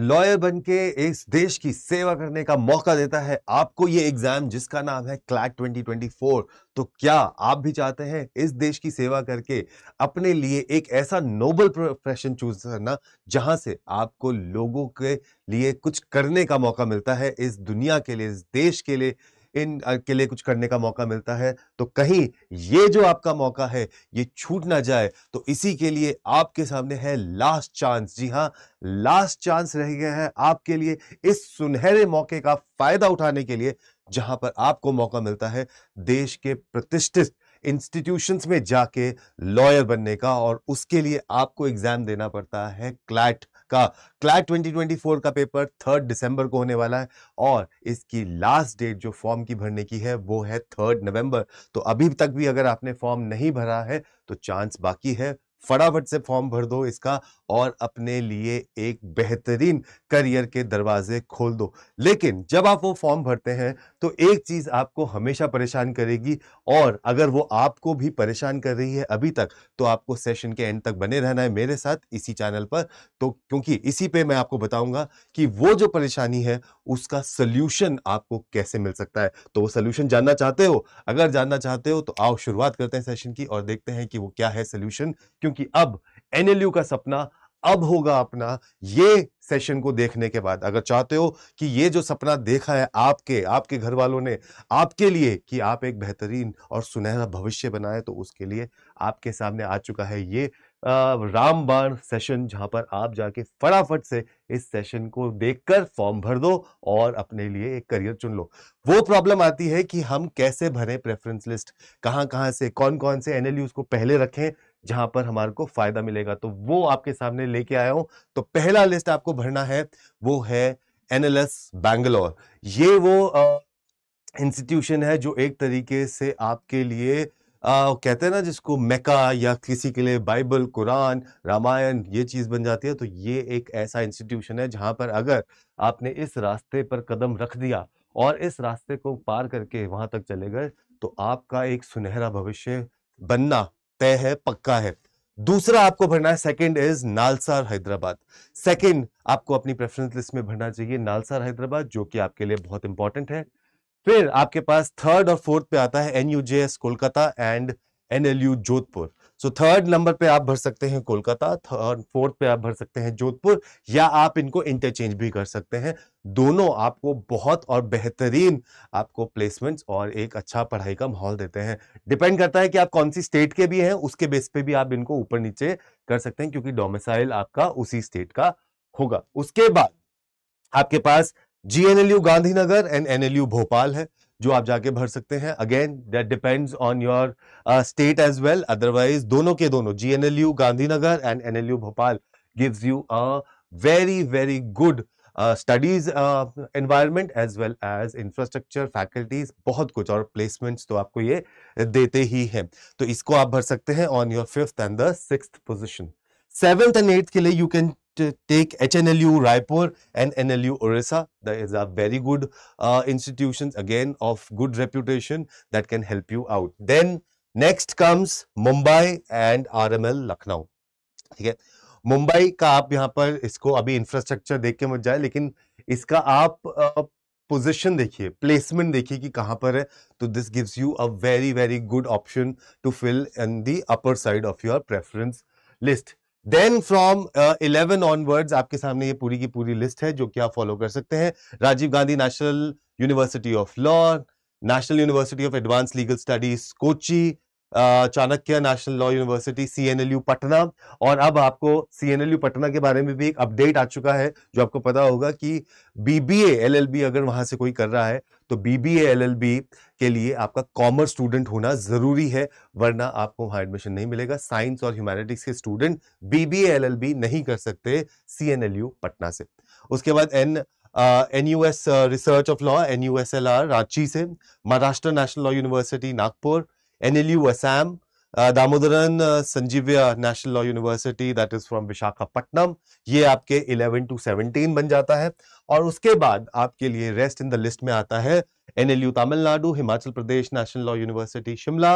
Lawyer बन के इस देश की सेवा करने का मौका देता है आपको ये एग्जाम जिसका नाम है क्लैट 2024 तो क्या आप भी चाहते हैं इस देश की सेवा करके अपने लिए एक ऐसा नोबल प्रोफेशन चूज करना जहां से आपको लोगों के लिए कुछ करने का मौका मिलता है इस दुनिया के लिए इस देश के लिए इन के लिए कुछ करने का मौका मिलता है तो कहीं ये जो आपका मौका है ये छूट ना जाए तो इसी के लिए आपके सामने है लास्ट चांस जी हाँ लास्ट चांस रह गया है आपके लिए इस सुनहरे मौके का फायदा उठाने के लिए जहां पर आपको मौका मिलता है देश के प्रतिष्ठित इंस्टीट्यूशंस में जाके लॉयर बनने का और उसके लिए आपको एग्जाम देना पड़ता है क्लैट का क्लैट 2024 का पेपर थर्ड दिसंबर को होने वाला है और इसकी लास्ट डेट जो फॉर्म की भरने की है वो है थर्ड नवंबर तो अभी तक भी अगर आपने फॉर्म नहीं भरा है तो चांस बाकी है फटाफट से फॉर्म भर दो इसका और अपने लिए एक बेहतरीन करियर के दरवाजे खोल दो लेकिन जब आप वो फॉर्म भरते हैं तो एक चीज़ आपको हमेशा परेशान करेगी और अगर वो आपको भी परेशान कर रही है अभी तक तो आपको सेशन के एंड तक बने रहना है मेरे साथ इसी चैनल पर तो क्योंकि इसी पे मैं आपको बताऊंगा कि वो जो परेशानी है उसका सोल्यूशन आपको कैसे मिल सकता है तो वो सोल्यूशन जानना चाहते हो अगर जानना चाहते हो तो आओ शुरुआत करते हैं सेशन की और देखते हैं कि वो क्या है सोल्यूशन क्यों क्योंकि अब एनएलयू का सपना अब होगा अपना ये सेशन को देखने के बाद अगर चाहते हो कि ये जो सपना देखा है आपके आपके घर वालों ने आपके लिए कि आप एक बेहतरीन और सुनहरा भविष्य बनाए तो उसके लिए आपके सामने आ चुका है ये रामबाण सेशन जहां पर आप जाके फटाफट से इस सेशन को देखकर फॉर्म भर दो और अपने लिए एक करियर चुन लो वो प्रॉब्लम आती है कि हम कैसे भरें प्रेफरेंस लिस्ट कहां कहां से कौन कौन से एनएलयूज को पहले रखें जहां पर हमारे को फायदा मिलेगा तो वो आपके सामने लेके आया हूं तो पहला लिस्ट आपको भरना है वो है एनएलएस बैंगलोर ये वो इंस्टीट्यूशन है जो एक तरीके से आपके लिए आ, कहते हैं ना जिसको मेका या किसी के लिए बाइबल कुरान रामायण ये चीज़ बन जाती है तो ये एक ऐसा इंस्टीट्यूशन है जहां पर अगर आपने इस रास्ते पर कदम रख दिया और इस रास्ते को पार करके वहां तक चले गए तो आपका एक सुनहरा भविष्य बनना तय है पक्का है दूसरा आपको भरना है second is NALSAR Hyderabad second आपको अपनी प्रेफरेंस लिस्ट में भरना चाहिए नालसार हैदराबाद जो कि आपके लिए बहुत इंपॉर्टेंट है फिर आपके पास थर्ड और फोर्थ पे आता है NUJS Kolkata and NLU Jodhpur so third number पे आप भर सकते हैं कोलकाता थर्ड फोर्थ पे आप भर सकते हैं जोधपुर या आप इनको इंटरचेंज भी कर सकते हैं दोनों आपको बहुत और बेहतरीन आपको प्लेसमेंट्स और एक अच्छा पढ़ाई का माहौल देते हैं डिपेंड करता है कि आप कौन सी स्टेट के भी हैं उसके बेस पे भी आप इनको ऊपर नीचे कर सकते हैं क्योंकि डोमिसाइल आपका उसी स्टेट का होगा उसके बाद आपके पास GNLU Gandhinagar and NLU Bhopal है जो आप जाके भर सकते हैं again that depends on your state as well otherwise दोनों के दोनों G N L U Gandhinagar and N L U Bhopal gives you a very very good studies environment as well as infrastructure faculties बहुत कुछ और प्लेसमेंट्स तो आपको ये देते ही हैं तो इसको आप भर सकते हैं on your fifth and the six position seventh and eighth के लिए you can take HNLU Raipur and NLU Orissa. There is a very good uh, institutions again of good reputation that can help you out. Then next comes Mumbai and RML Lucknow. Okay. Mumbai Mumbai का आप यहाँ पर इसको अभी infrastructure देख के मत जाए लेकिन इसका आप पोजीशन देखिए प्लेसमेंट देखिए कि कहाँ पर है तो this gives you a very very good option to fill in the upper side of your preference list then from eleven onwards आपके सामने ये पूरी की पूरी लिस्ट है जो कि आप फॉलो कर सकते हैं Rajiv Gandhi national university of law national university of advanced legal studies Kochi Chanakya national law university C Patna और अब आपको सी पटना के बारे में भी एक अपडेट आ चुका है जो आपको पता होगा कि बीबीए बी अगर वहां से कोई कर रहा है तो बीबीए बी के लिए आपका कॉमर्स स्टूडेंट होना जरूरी है वरना आपको वहां एडमिशन नहीं मिलेगा साइंस और ह्यूमैनिटीज के स्टूडेंट बीबीए बी नहीं कर सकते सी पटना से उसके बाद N N U S research of law N U S L R Ranchi से Maharashtra national law university Nagpur NLU e Assam, uh, Damodaran uh, Sanjeevya National Law University that is from Vishakhapatnam ये आपके eleven to seventeen बन जाता है और उसके बाद आपके लिए रेस्ट इन द लिस्ट में आता है NLU Tamil Nadu Himachal Pradesh national law university Shimla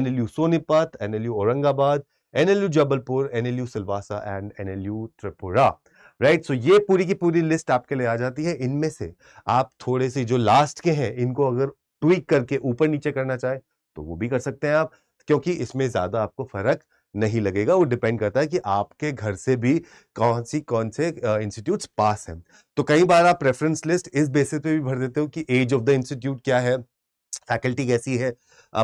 NLU Sonipat N L U Aurangabad N L U Jabalpur NLU Silvassa and U Tripura right so ये पूरी की पूरी लिस्ट आपके लिए आ जाती है इनमें से आप थोड़े से जो लास्ट के हैं इनको अगर ट्वीक करके ऊपर नीचे करना चाहे तो वो भी कर सकते हैं आप क्योंकि इसमें ज़्यादा आपको फ़र्क नहीं लगेगा वो डिपेंड करता है कि आपके घर से भी कौन सी कौन से इंस्टीट्यूट्स पास हैं तो कई बार आप प्रेफरेंस लिस्ट इस बेसिस पे भी भर देते हो कि एज ऑफ द इंस्टीट्यूट क्या है फैकल्टी कैसी है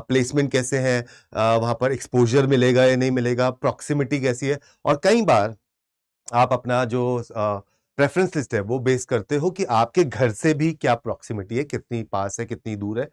प्लेसमेंट कैसे है वहाँ पर एक्सपोजर मिलेगा या नहीं मिलेगा प्रॉक्सिमिटी कैसी है और कई बार आप अपना जो प्रेफरेंस लिस्ट है वो बेस करते हो कि आपके घर से भी क्या प्रॉक्सिमिटी है कितनी पास है कितनी दूर है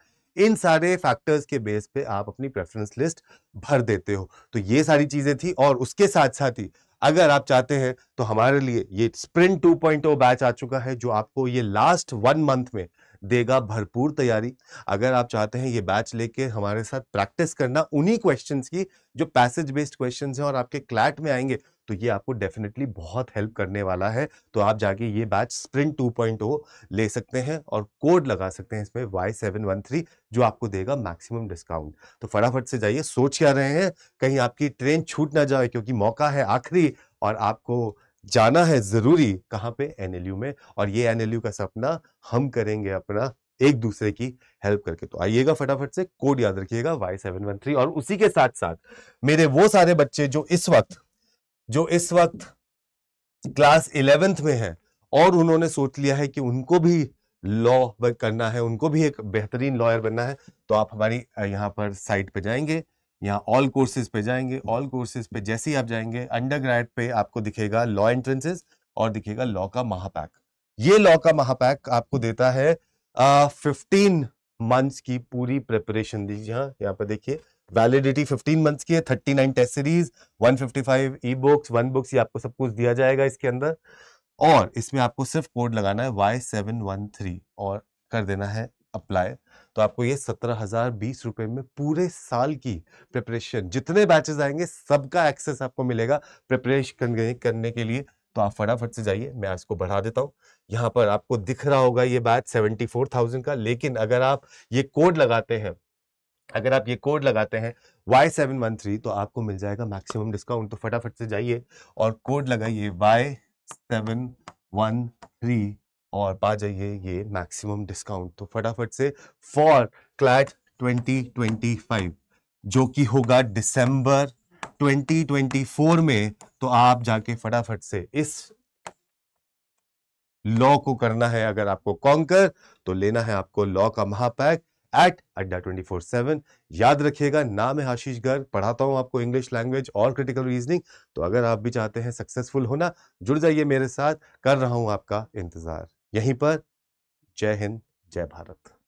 इन सारे फैक्टर्स के बेस पे आप अपनी प्रेफरेंस लिस्ट भर देते हो तो ये सारी चीज़ें थी और उसके साथ साथ ही अगर आप चाहते हैं तो हमारे लिए ये स्प्रिंट 2.0 बैच आ चुका है जो आपको ये लास्ट वन मंथ में देगा भरपूर तैयारी अगर आप चाहते हैं ये बैच लेके हमारे साथ प्रैक्टिस करना उन्हीं क्वेश्चंस की जो पैसेज बेस्ड क्वेश्चंस हैं और आपके क्लैट में आएंगे तो ये आपको डेफिनेटली बहुत हेल्प करने वाला है तो आप जाके ये बैच स्प्रिंट 2.0 ले सकते हैं और कोड लगा सकते हैं इसमें वाई सेवन वन थ्री जो आपको देगा मैक्सिमम डिस्काउंट तो फटाफट से जाइए सोच क्या रहे हैं कहीं आपकी ट्रेन छूट ना जाए क्योंकि मौका है आखिरी और आपको जाना है ज़रूरी कहाँ पे एन में और ये एन का सपना हम करेंगे अपना एक दूसरे की हेल्प करके तो आइएगा फटाफट से कोड याद रखिएगा वाई सेवन वन थ्री और उसी के साथ साथ मेरे वो सारे बच्चे जो इस वक्त जो इस वक्त क्लास इलेवेंथ में है और उन्होंने सोच लिया है कि उनको भी लॉ करना है उनको भी एक बेहतरीन लॉयर बनना है तो आप हमारी यहाँ पर साइट पे जाएंगे यहाँ ऑल कोर्सेज पे जाएंगे ऑल कोर्सेज पे जैसे ही आप जाएंगे अंडर ग्रेड पे आपको दिखेगा लॉ एंट्रेंसेज और दिखेगा लॉ का महापैक ये लॉ का महापैक आपको देता है फिफ्टीन मंथ्स की पूरी प्रिपरेशन दीजिए हाँ, यहाँ यहाँ पर देखिए वैलिडिटी 15 मंथ्स की है 39 test series 155 E books one books ये आपको सब कुछ दिया जाएगा इसके अंदर और इसमें आपको सिर्फ कोड लगाना है वाई सेवन वन थ्री और कर देना है अप्लाई तो आपको ये सत्रह हजार बीस रुपए में पूरे साल की प्रिपरेशन जितने बैचेस आएंगे सबका एक्सेस आपको मिलेगा प्रिपरेशन करने के लिए तो आप फटाफट से जाइए मैं इसको बढ़ा देता हूँ यहाँ पर आपको दिख रहा होगा ये बैच सेवेंटी फोर थाउजेंड का लेकिन अगर आप ये कोड लगाते हैं अगर आप ये कोड लगाते हैं वाई सेवन वन थ्री तो आपको मिल जाएगा मैक्सिमम डिस्काउंट तो फटाफट से जाइए और कोड लगाइए वाई सेवन वन थ्री और पा जाइए ये मैक्सिमम डिस्काउंट तो फटाफट से for CLAT twenty twenty five जो कि होगा दिसंबर 2024 में तो आप जाके फटाफट से इस लॉ को करना है अगर आपको कॉन्कर तो लेना है आपको लॉ का महापैक at Adda twenty four seven याद रखिएगा नाम है आशीष गर्ग पढ़ाता हूँ आपको इंग्लिश लैंग्वेज और क्रिटिकल रीजनिंग तो अगर आप भी चाहते हैं सक्सेसफुल होना जुड़ जाइए मेरे साथ कर रहा हूँ आपका इंतज़ार यहीं पर जय हिंद जय भारत